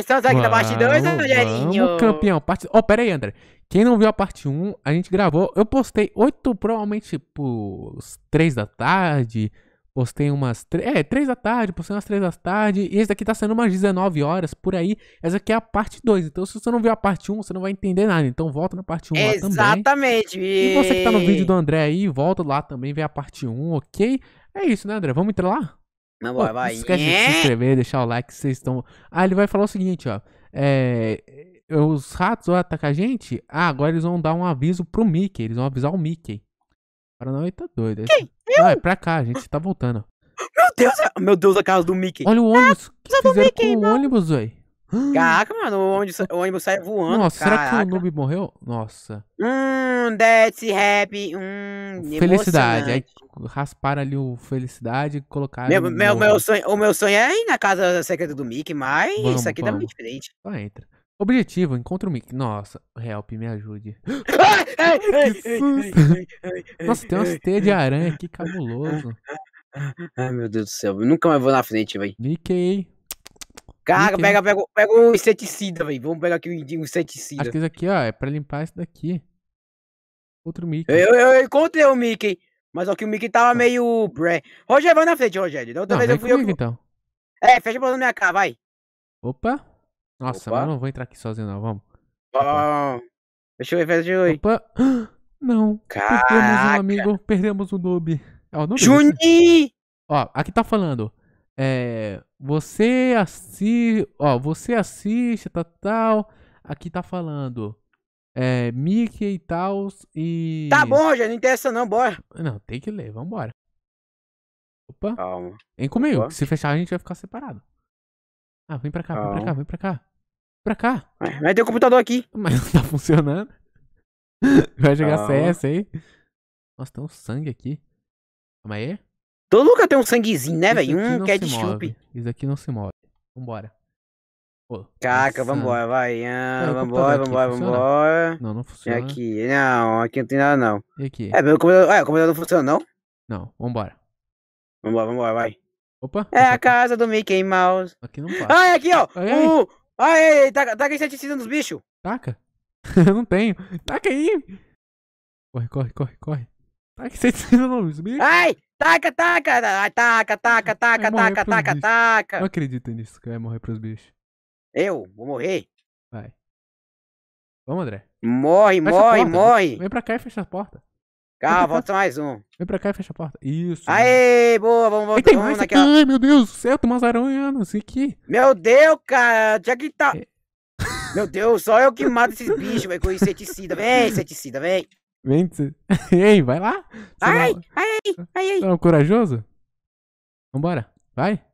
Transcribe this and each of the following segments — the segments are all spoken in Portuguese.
Estamos aqui vamos, na parte 2, Rogerinho. Vamos, campeão. Parte... Oh, pera aí, André. Quem não viu a parte 1, um, a gente gravou. Eu postei 8, provavelmente, tipo, 3 da tarde. Postei umas. 3... É, 3 da tarde, postei umas 3 da tarde. E esse daqui tá sendo umas 19 horas por aí. Essa aqui é a parte 2. Então, se você não viu a parte 1, um, você não vai entender nada. Então, volta na parte 1 um lá também. Exatamente. E você que tá no vídeo do André aí, volta lá também, vê a parte 1, ok? É isso, né, André? Vamos entrar lá? vai. Não esquece de se inscrever, deixar o like, vocês estão. Ah, ele vai falar o seguinte, ó. É, é, os ratos vão atacar a gente? Ah, agora eles vão dar um aviso pro Mickey. Eles vão avisar o Mickey. O Paranauê tá doido. Quem? Tá Eu? é pra cá, a gente tá voltando. Meu Deus, é, meu Deus, a casa do Mickey. Olha o ah, ônibus. Ah, que fizeram Mickey, com não. o ônibus, velho. Caraca, mano, o ônibus, o ônibus sai voando. Nossa, caraca. será que o Noob morreu? Nossa. Hum, that's happy. Hum, Felicidade. Aí rasparam ali o Felicidade e colocaram. Meu, meu, meu, sonho, o meu sonho é ir na casa secreta do Mickey, mas vamos, isso aqui vamos. tá muito diferente. Vai entra. Objetivo, encontra o Mickey. Nossa, help, me ajude. Nossa, tem umas teias de aranha aqui, cabuloso. Ai, meu Deus do céu. Eu nunca mais vou na frente, velho. Mickey, Caraca, pega, pega, pega um inseticida, velho. Vamos pegar aqui um inseticida. Acho que esse aqui, ó, é pra limpar esse daqui. Outro Mickey. Eu, eu encontrei o Mickey, mas só que o Mickey tava tá. meio... Bré. Rogério, vai na frente, Rogério. Da outra não, vez eu fui comigo, eu... então. É, fecha a porta da minha cara, vai. Opa. Nossa, Opa. mas eu não vou entrar aqui sozinho, não. Vamos. bom Deixa eu ver, fecha hoje Opa. Não. Caraca. Perdemos um amigo, perdemos um noob. É o noob. Juni! Ó, aqui tá falando. É, você assiste, ó, você assiste, tal, tal. Aqui tá falando é, Mickey e tal e... Tá bom, já não interessa não, bora. Não, tem que ler, vambora. Opa. Calma. Vem comigo, Opa. se fechar a gente vai ficar separado. Ah, vem pra cá, Calma. vem pra cá, vem pra cá. Pra cá. Mas tem o computador aqui. Mas não tá funcionando. Vai jogar Calma. CS aí. Nossa, tem um sangue aqui. Calma aí. Todo lugar tem um sanguezinho, né, velho? Um ketchup. É Isso aqui não se move. Vambora. Pô, vambora, vai. Ah, vambora, vambora, vambora. Não, não funciona. E aqui, não, aqui não tem nada, não. E aqui? É, meu computador, é, o computador não funciona, não? Não, vambora. Vambora, vambora, vai. Opa. É a casa do Mickey Mouse. Aqui não passa. Ah, é aqui, ó. Ai, ai. tá ai, ai taca, taca inseticida nos bichos. Taca? Eu não tenho. Taca aí. Corre, corre, corre, corre. Ai, que você tá nomes. Ai! Taca, taca! Ai, taca, taca, taca, taca, taca, taca! Não acredito nisso, que ia morrer pros bichos. Eu? Vou morrer? Vai. Vamos, André. Morre, fecha morre, morre! Vem pra cá e fecha a porta. Calma, volta mais um. Vem pra cá e fecha a porta. Isso. Aê, mano. boa, vamos voltar. Aí tem mais naquela... Ai, meu Deus do céu, tem umas aranhas, não sei o que. Meu Deus, cara, já é que tá... É. Meu Deus, só eu que mato esses bichos, velho, com inseticida. Vem, inseticida, vem. Vente. Ei, vai lá. Ai, não... ai, ai, é um corajoso? Vambora, vai.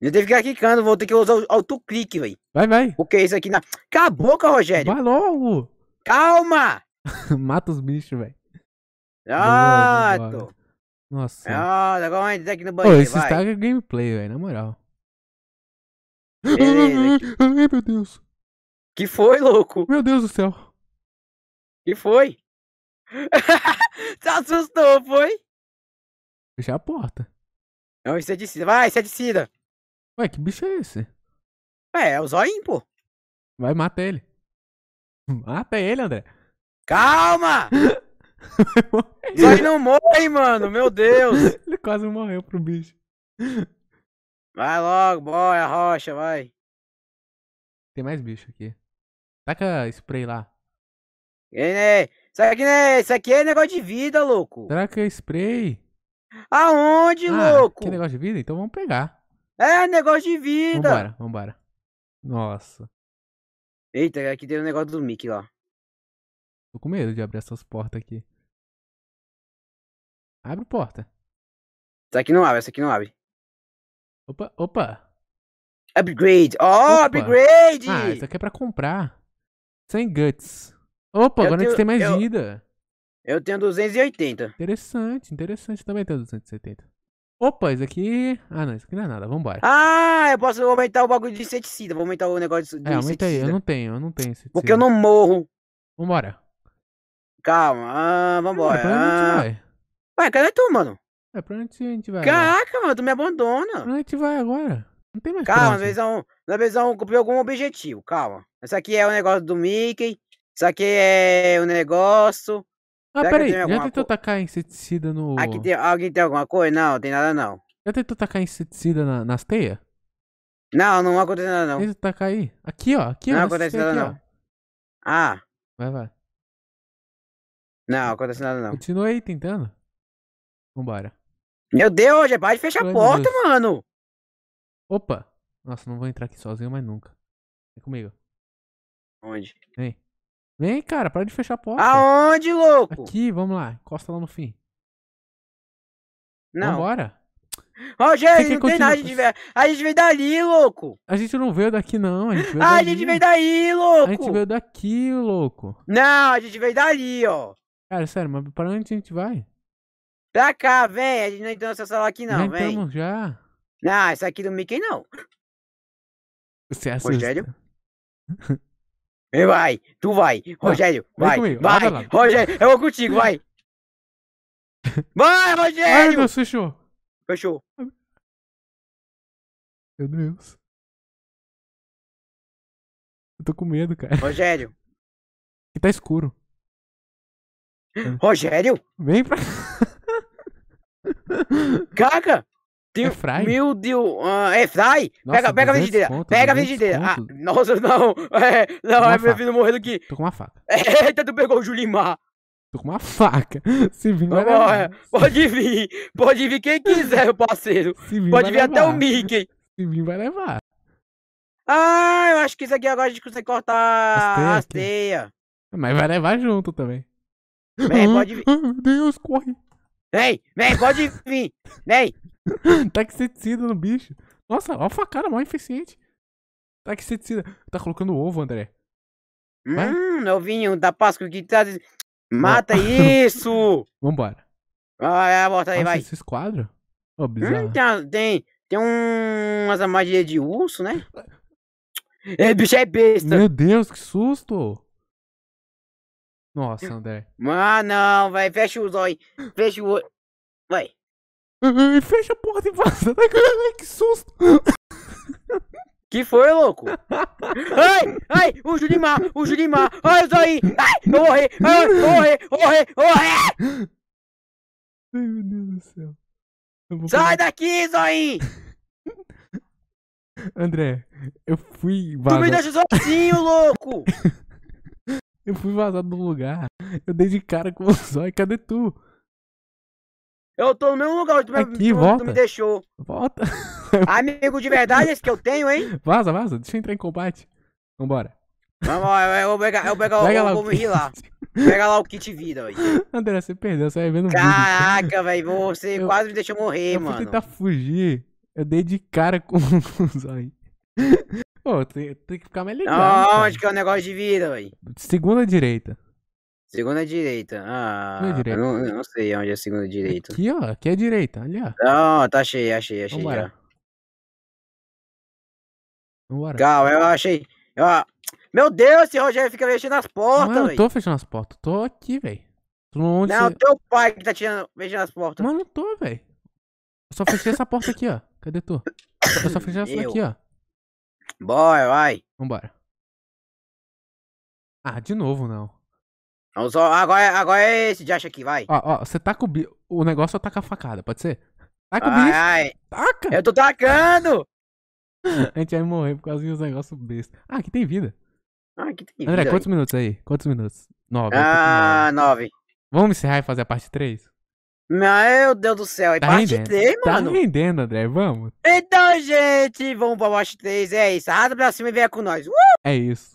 Eu tenho que ficar quicando, vou ter que usar o autoclique, velho. Vai, vai. Porque isso aqui na. Cala a boca, Rogério. Vai logo. Calma. Mata os bichos, velho. Pronto. Nossa. Ah, agora vai entrar aqui no banheiro. Ô, esse estágio está é gameplay, velho, na moral. Beleza. ai, Ai, meu Deus. Que foi, louco? Meu Deus do céu. Que foi? Se assustou, foi? Fechei a porta. É um inseticida. Vai, inseticida. É Ué, que bicho é esse? Ué, é o zoinho, pô. Vai, mata ele. Mata ele, André. Calma! Zóio não morre, mano. Meu Deus. ele quase morreu pro bicho. Vai logo, bora, rocha, vai. Tem mais bicho aqui. Taca spray lá. Ele, é isso aqui, é isso aqui é negócio de vida, louco. Será que é spray? Aonde, ah, louco? Que negócio de vida? Então vamos pegar. É, negócio de vida. Vambora, vambora. Nossa. Eita, aqui tem o um negócio do Mickey lá. Tô com medo de abrir essas portas aqui. Abre porta. Essa aqui não abre, essa aqui não abre. Opa, opa. Upgrade. Oh, opa. upgrade! Ah, isso aqui é pra comprar. Sem guts. Opa, eu agora tenho, a gente tem mais eu, vida. Eu tenho 280. Interessante, interessante. Também tenho 270. Opa, isso aqui. Ah, não, isso aqui não é nada, vambora. Ah, eu posso aumentar o bagulho de inseticida. Vou aumentar o negócio de. É, aumenta aí, eu não tenho, eu não tenho inseticida. Porque eu não morro. Vambora. Calma, ah, vambora. É, pra ah. a gente vai. Ué, cadê tu, mano? É, pra onde a gente vai? Caraca, mano, tu me abandona. Pra onde a gente vai agora? Não tem mais Calma, nós vamos, nós cumprir algum objetivo, calma. essa aqui é o negócio do Mickey. Isso aqui é o um negócio. Ah, peraí, já tentou co... tacar inseticida no. Aqui tem... Alguém tem alguma coisa? Não, tem nada não. Já tentou tacar inseticida na, nas teias? Não, não aconteceu nada não. Tenta tacar aí. Aqui, ó. Aqui, não aconteceu nada aqui, não. Ó. Ah. Vai, vai. Não, aconteceu nada não. Continua aí tentando. Vambora. Meu Deus, já é para de fechar a porta, Deus. mano. Opa. Nossa, não vou entrar aqui sozinho mais nunca. Vem é comigo. Onde? Vem. Vem, cara, para de fechar a porta. Aonde, louco? Aqui, vamos lá. Encosta lá no fim. Não. Vambora. Rogério, não tem nada, a gente, veio... a gente veio daí, louco. A gente não veio daqui, não. A gente veio daí. Ah, a gente veio daí, louco. A gente veio daqui, louco. Não, a gente veio dali, ó. Cara, sério, mas para onde a gente vai? Pra cá, vem. A gente não entrou nessa sala aqui, não, já vem. Entramos, já. Não, essa aqui do Mickey, não. Você é assusta. Rogério? Vai, tu vai. Rogério, vai. vai, Rogério, eu vou contigo, vai. Vai, Rogério! Ai, Deus, fechou. Fechou. Meu Deus. Eu tô com medo, cara. Rogério. Que tá escuro. Rogério? Vem pra. Caca! Deus, é fry? Meu Deus, ah, é fry? Nossa, pega, pega a frigideira, conto, pega a frigideira. Ah, nossa, não, é, não, é meu filho morrendo aqui. Tô com uma faca. Eita, tu pegou o Julimar. Tô com uma faca. Se vir, vai levar. Pode vir. Pode vir quem quiser, meu parceiro. pode vir levar. até o Mickey. Se vir, vai levar. Ah, eu acho que isso aqui agora a gente consegue cortar as teias. Teia. Mas vai levar junto também. É, pode vir. Deus, corre. Vem, vem, pode vir, vem. Taxeticida no bicho. Nossa, olha a facada, mó eficiente. tá que Taxeticida. Tá colocando ovo, André. Vai. Hum, novinho da Páscoa que tá... Mata Não. isso! Vambora. Ah, volta aí, Nossa, vai. esses quadros? Oh, hum, tem, tem, tem umas armadilhas de urso, né? É, bicho é besta. Meu Deus, que susto! Nossa, hum. André. Ah, não, vai, fecha os olhos. Fecha o olho. Vai. Fecha a porta e vaza. Que susto. Que foi, louco? ai, ai, o Julimar, o Julimar, Ai, isso aí! Ai, eu morri, ai, eu morri, eu morri, eu morri! Ai, meu Deus do céu. Sai daqui, Zoi André, eu fui vazar. Tu me deixa sozinho, louco! Eu fui vazado do lugar. Eu dei de cara com o zóio. Cadê tu? Eu tô no mesmo lugar onde tu, Aqui, me, volta. tu me deixou. Volta. Amigo de verdade, esse que eu tenho, hein? Vaza, vaza. Deixa eu entrar em combate. Vambora. Vamos, eu vou pegar, eu vou pegar Pega o, lá o vou kit. lá. Pega lá o kit vida, velho. André, você perdeu, você vai vendo Caraca, velho, você eu, quase me deixou morrer, eu mano. Eu tentar fugir. Eu dei de cara com o zóio. Pô, tem, tem que ficar mais ligado. Não, onde que é o negócio de vida, velho? Segunda direita. Segunda direita. Ah, é direita. Não, não, sei onde é a segunda direita. Aqui, ó. Aqui é a direita. Ali, ó. Não, tá cheio, achei, achei Vambora. Vambora. Calma, eu achei. Eu... Meu Deus, esse Rogério fica mexendo as portas, velho. Não, eu tô fechando as portas. Tô aqui, velho. Não, você... teu pai que tá tirando, mexendo as portas. Mas não tô, velho. Eu só fechei essa porta aqui, ó. Cadê tu? Eu só fechei essa eu. daqui, ó. Bora, vai. Vambora. Ah, de novo não. Vamos só, agora, agora é esse de aqui, vai. Ó, ó, você com o bife. O negócio é tacar a facada, pode ser? Taca o bife. Ai. Taca. Eu tô tacando. a gente vai morrer por causa dos negócios besta. Ah, aqui tem vida. Ah, aqui tem André, vida. André, quantos aí. minutos aí? Quantos minutos? Nove. Ah, nove. nove. Vamos encerrar e fazer a parte 3? Meu Deus do céu, é tá parte 3, tá mano. Tá rendendo, André, vamos. Então, gente, vamos pra parte 3, é isso. Arrasa pra cima e venha com nós. Uh! É isso.